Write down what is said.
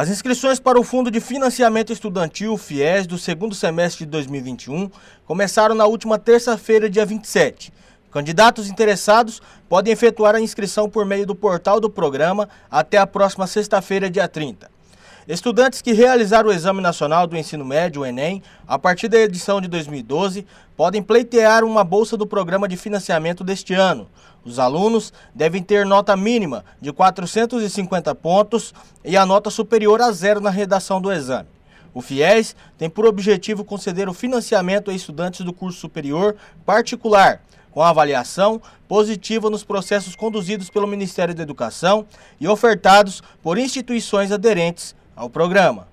As inscrições para o Fundo de Financiamento Estudantil, FIES, do segundo semestre de 2021 começaram na última terça-feira, dia 27. Candidatos interessados podem efetuar a inscrição por meio do portal do programa até a próxima sexta-feira, dia 30. Estudantes que realizaram o Exame Nacional do Ensino Médio, o Enem, a partir da edição de 2012, podem pleitear uma bolsa do programa de financiamento deste ano. Os alunos devem ter nota mínima de 450 pontos e a nota superior a zero na redação do exame. O FIES tem por objetivo conceder o financiamento a estudantes do curso superior particular, com avaliação positiva nos processos conduzidos pelo Ministério da Educação e ofertados por instituições aderentes ao programa.